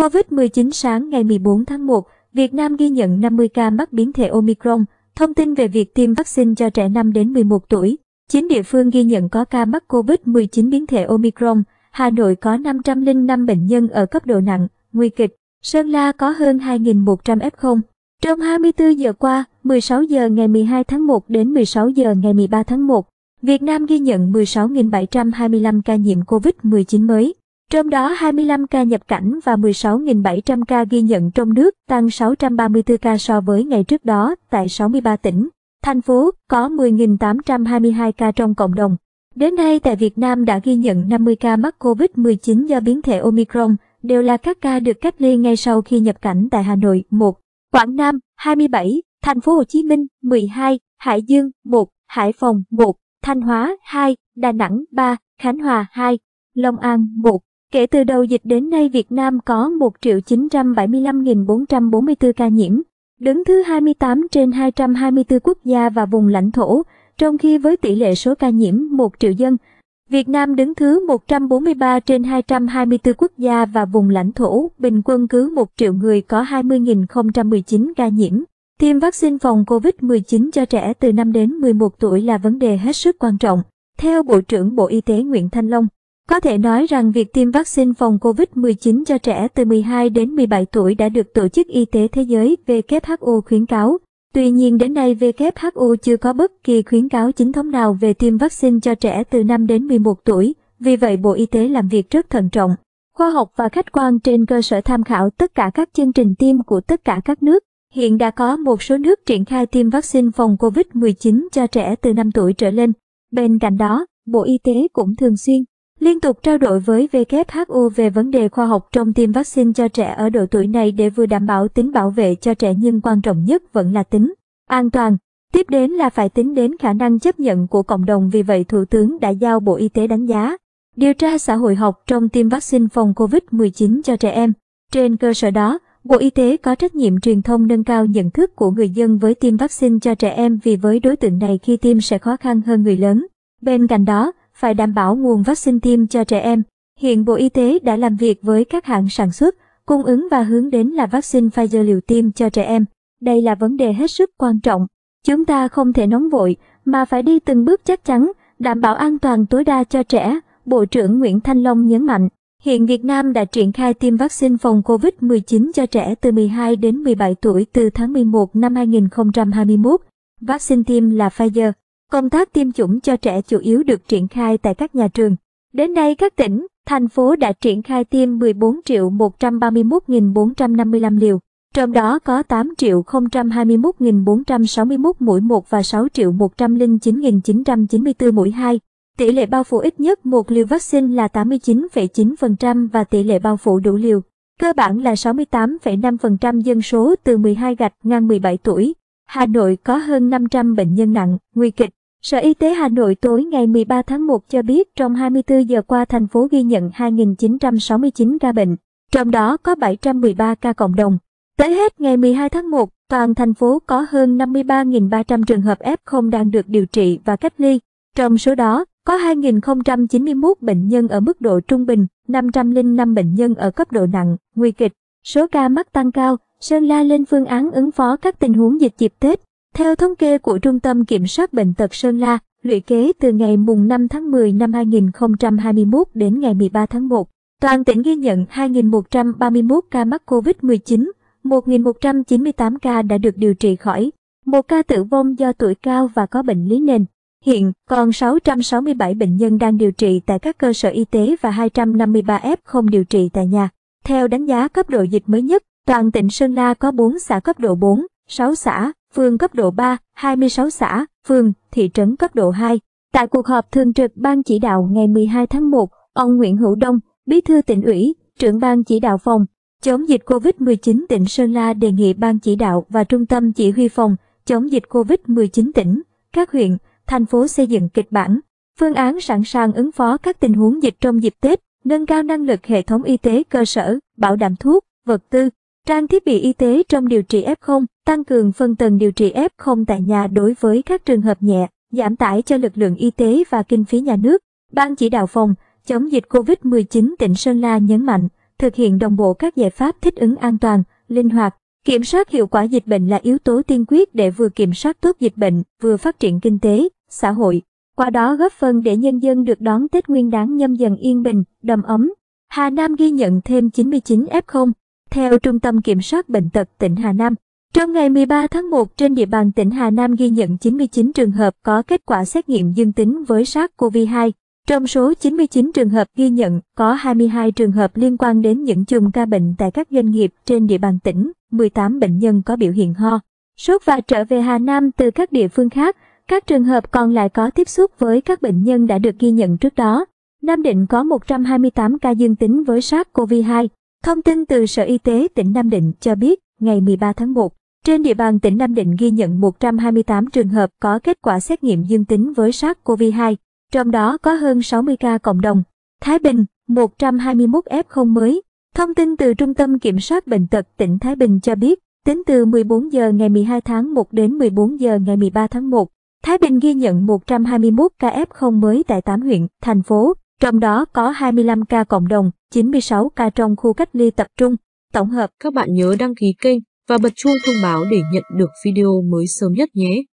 Covid-19 sáng ngày 14 tháng 1, Việt Nam ghi nhận 50 ca mắc biến thể Omicron. Thông tin về việc tiêm vaccine cho trẻ 5 đến 11 tuổi. 9 địa phương ghi nhận có ca mắc Covid-19 biến thể Omicron. Hà Nội có 505 bệnh nhân ở cấp độ nặng, nguy kịch. Sơn La có hơn 2.100 F0. Trong 24 giờ qua, 16 giờ ngày 12 tháng 1 đến 16 giờ ngày 13 tháng 1, Việt Nam ghi nhận 16.725 ca nhiễm COVID-19 mới. Trong đó 25 ca nhập cảnh và 16.700 ca ghi nhận trong nước, tăng 634 ca so với ngày trước đó tại 63 tỉnh. Thành phố có 10.822 ca trong cộng đồng. Đến nay tại Việt Nam đã ghi nhận 50 ca mắc COVID-19 do biến thể Omicron, đều là các ca được cách ly ngay sau khi nhập cảnh tại Hà Nội 1, Quảng Nam 27, Thành phố Hồ Chí Minh 12, Hải Dương 1, Hải Phòng 1, Thanh Hóa 2, Đà Nẵng 3, Khánh Hòa 2, Long An 1. Kể từ đầu dịch đến nay Việt Nam có 1.975.444 ca nhiễm, đứng thứ 28 trên 224 quốc gia và vùng lãnh thổ, trong khi với tỷ lệ số ca nhiễm 1 triệu dân, Việt Nam đứng thứ 143 trên 224 quốc gia và vùng lãnh thổ, bình quân cứ 1 triệu người có 20.019 ca nhiễm. Tiêm vaccine phòng COVID-19 cho trẻ từ 5 đến 11 tuổi là vấn đề hết sức quan trọng. Theo Bộ trưởng Bộ Y tế Nguyễn Thanh Long, có thể nói rằng việc tiêm vaccine phòng COVID-19 cho trẻ từ 12 đến 17 tuổi đã được Tổ chức Y tế Thế giới WHO khuyến cáo. Tuy nhiên đến nay WHO chưa có bất kỳ khuyến cáo chính thống nào về tiêm vaccine cho trẻ từ 5 đến 11 tuổi, vì vậy Bộ Y tế làm việc rất thận trọng, khoa học và khách quan trên cơ sở tham khảo tất cả các chương trình tiêm của tất cả các nước. Hiện đã có một số nước triển khai tiêm vaccine phòng COVID-19 cho trẻ từ 5 tuổi trở lên. Bên cạnh đó, Bộ Y tế cũng thường xuyên liên tục trao đổi với WHO về vấn đề khoa học trong tiêm vaccine cho trẻ ở độ tuổi này để vừa đảm bảo tính bảo vệ cho trẻ nhưng quan trọng nhất vẫn là tính an toàn. Tiếp đến là phải tính đến khả năng chấp nhận của cộng đồng vì vậy Thủ tướng đã giao Bộ Y tế đánh giá, điều tra xã hội học trong tiêm vaccine phòng COVID-19 cho trẻ em. Trên cơ sở đó, Bộ Y tế có trách nhiệm truyền thông nâng cao nhận thức của người dân với tiêm vaccine cho trẻ em vì với đối tượng này khi tiêm sẽ khó khăn hơn người lớn. Bên cạnh đó, phải đảm bảo nguồn vaccine tiêm cho trẻ em. Hiện Bộ Y tế đã làm việc với các hãng sản xuất, cung ứng và hướng đến là vaccine Pfizer liều tiêm cho trẻ em. Đây là vấn đề hết sức quan trọng. Chúng ta không thể nóng vội, mà phải đi từng bước chắc chắn, đảm bảo an toàn tối đa cho trẻ, Bộ trưởng Nguyễn Thanh Long nhấn mạnh. Hiện Việt Nam đã triển khai tiêm vaccine phòng COVID-19 cho trẻ từ 12 đến 17 tuổi từ tháng 11 năm 2021. Vaccine tiêm là Pfizer. Công tác tiêm chủng cho trẻ chủ yếu được triển khai tại các nhà trường. Đến nay các tỉnh, thành phố đã triển khai tiêm 14 triệu 131.455 liều, trong đó có 8 triệu 021.461 mũi 1 và 6 triệu 109.994 mũi 2. Tỷ lệ bao phủ ít nhất một liều vaccine là 89,9% và tỷ lệ bao phủ đủ liều cơ bản là 68,5% dân số từ 12 gạch ngang 17 tuổi. Hà Nội có hơn 500 bệnh nhân nặng, nguy kịch. Sở Y tế Hà Nội tối ngày 13 tháng 1 cho biết trong 24 giờ qua thành phố ghi nhận 2.969 ca bệnh, trong đó có 713 ca cộng đồng. Tới hết ngày 12 tháng 1, toàn thành phố có hơn 53.300 trường hợp F0 đang được điều trị và cách ly. Trong số đó, có 2.091 bệnh nhân ở mức độ trung bình, 505 bệnh nhân ở cấp độ nặng, nguy kịch. Số ca mắc tăng cao, Sơn La lên phương án ứng phó các tình huống dịch dịp Tết. Theo thống kê của Trung tâm Kiểm soát Bệnh tật Sơn La, lũy kế từ ngày mùng 5 tháng 10 năm 2021 đến ngày 13 tháng 1, toàn tỉnh ghi nhận 2.131 ca mắc COVID-19, 1.198 ca đã được điều trị khỏi, một ca tử vong do tuổi cao và có bệnh lý nền. Hiện còn 667 bệnh nhân đang điều trị tại các cơ sở y tế và 253 f không điều trị tại nhà. Theo đánh giá cấp độ dịch mới nhất, toàn tỉnh Sơn La có 4 xã cấp độ 4, 6 xã, phường cấp độ 3, 26 xã, phường, thị trấn cấp độ 2. Tại cuộc họp thường trực Ban chỉ đạo ngày 12 tháng 1, ông Nguyễn Hữu Đông, Bí thư tỉnh ủy, trưởng Ban chỉ đạo phòng, chống dịch COVID-19 tỉnh Sơn La đề nghị Ban chỉ đạo và Trung tâm chỉ huy phòng, chống dịch COVID-19 tỉnh, các huyện, thành phố xây dựng kịch bản, phương án sẵn sàng ứng phó các tình huống dịch trong dịp Tết, nâng cao năng lực hệ thống y tế cơ sở, bảo đảm thuốc, vật tư, Trang thiết bị y tế trong điều trị F0, tăng cường phân tầng điều trị F0 tại nhà đối với các trường hợp nhẹ, giảm tải cho lực lượng y tế và kinh phí nhà nước. Ban chỉ đạo phòng chống dịch COVID-19 tỉnh Sơn La nhấn mạnh, thực hiện đồng bộ các giải pháp thích ứng an toàn, linh hoạt, kiểm soát hiệu quả dịch bệnh là yếu tố tiên quyết để vừa kiểm soát tốt dịch bệnh, vừa phát triển kinh tế, xã hội. Qua đó góp phần để nhân dân được đón Tết Nguyên đán nhâm dần yên bình, đầm ấm. Hà Nam ghi nhận thêm 99 F0, theo Trung tâm Kiểm soát Bệnh tật tỉnh Hà Nam, trong ngày 13 tháng 1 trên địa bàn tỉnh Hà Nam ghi nhận 99 trường hợp có kết quả xét nghiệm dương tính với SARS-CoV-2. Trong số 99 trường hợp ghi nhận, có 22 trường hợp liên quan đến những chùm ca bệnh tại các doanh nghiệp trên địa bàn tỉnh, 18 bệnh nhân có biểu hiện ho, sốt và trở về Hà Nam từ các địa phương khác. Các trường hợp còn lại có tiếp xúc với các bệnh nhân đã được ghi nhận trước đó. Nam Định có 128 ca dương tính với SARS-CoV-2. Thông tin từ Sở Y tế tỉnh Nam Định cho biết, ngày 13 tháng 1, trên địa bàn tỉnh Nam Định ghi nhận 128 trường hợp có kết quả xét nghiệm dương tính với SARS-CoV-2, trong đó có hơn 60 ca cộng đồng. Thái Bình, 121 F0 mới. Thông tin từ Trung tâm Kiểm soát Bệnh tật tỉnh Thái Bình cho biết, tính từ 14 giờ ngày 12 tháng 1 đến 14 giờ ngày 13 tháng 1, Thái Bình ghi nhận 121 ca F0 mới tại 8 huyện, thành phố, trong đó có 25 ca cộng đồng, 96 ca trong khu cách ly tập trung. Tổng hợp, các bạn nhớ đăng ký kênh và bật chuông thông báo để nhận được video mới sớm nhất nhé.